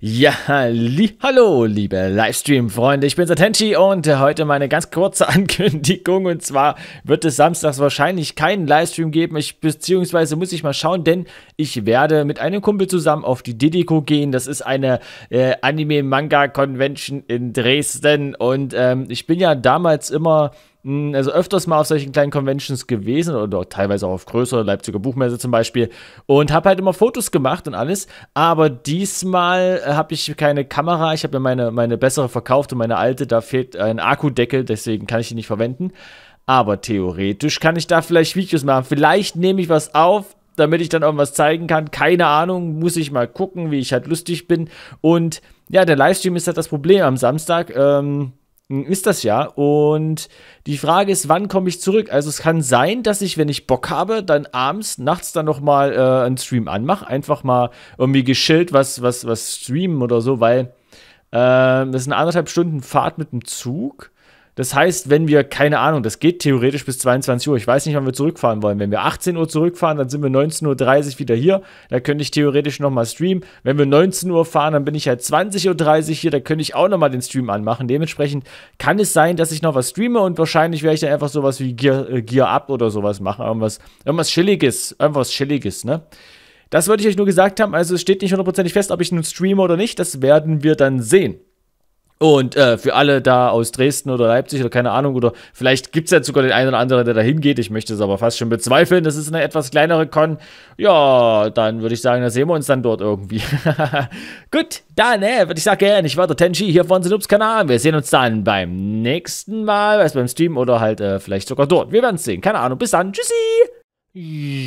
Ja, li hallo, liebe Livestream-Freunde, ich bin Satenshi und heute meine ganz kurze Ankündigung. Und zwar wird es samstags wahrscheinlich keinen Livestream geben, ich, beziehungsweise muss ich mal schauen, denn ich werde mit einem Kumpel zusammen auf die Didico gehen. Das ist eine äh, Anime-Manga-Convention in Dresden und ähm, ich bin ja damals immer hm, also öfters mal auf solchen kleinen Conventions gewesen oder teilweise auch auf größere Leipziger Buchmesse zum Beispiel und habe halt immer Fotos gemacht und alles. Aber diesmal äh, habe ich keine Kamera. Ich habe ja meine, meine bessere verkauft und meine alte, da fehlt ein Akkudeckel, deswegen kann ich die nicht verwenden. Aber theoretisch kann ich da vielleicht Videos machen. Vielleicht nehme ich was auf, damit ich dann irgendwas zeigen kann. Keine Ahnung, muss ich mal gucken, wie ich halt lustig bin. Und ja, der Livestream ist halt das Problem am Samstag. Ähm, ist das ja. Und die Frage ist, wann komme ich zurück? Also es kann sein, dass ich, wenn ich Bock habe, dann abends, nachts dann nochmal äh, einen Stream anmache. Einfach mal irgendwie geschillt was, was, was streamen oder so, weil äh, das ist eine anderthalb Stunden Fahrt mit dem Zug. Das heißt, wenn wir, keine Ahnung, das geht theoretisch bis 22 Uhr. Ich weiß nicht, wann wir zurückfahren wollen. Wenn wir 18 Uhr zurückfahren, dann sind wir 19.30 Uhr wieder hier. Da könnte ich theoretisch nochmal streamen. Wenn wir 19 Uhr fahren, dann bin ich halt 20.30 Uhr hier. Da könnte ich auch nochmal den Stream anmachen. Dementsprechend kann es sein, dass ich noch was streame und wahrscheinlich werde ich dann einfach sowas wie Gear, äh, Gear Up oder sowas machen. Irgendwas, irgendwas Chilliges. Irgendwas Chilliges, ne? Das wollte ich euch nur gesagt haben. Also es steht nicht hundertprozentig fest, ob ich nun streame oder nicht. Das werden wir dann sehen. Und äh, für alle da aus Dresden oder Leipzig oder keine Ahnung, oder vielleicht gibt es ja sogar den einen oder anderen, der da hingeht. Ich möchte es aber fast schon bezweifeln. Das ist eine etwas kleinere Con. Ja, dann würde ich sagen, da sehen wir uns dann dort irgendwie. Gut, dann äh, würde ich sagen, äh, ich war der Tenchi hier von Sinoops Kanal. Wir sehen uns dann beim nächsten Mal, weiß beim Stream oder halt äh, vielleicht sogar dort. Wir werden es sehen. Keine Ahnung. Bis dann. Tschüssi.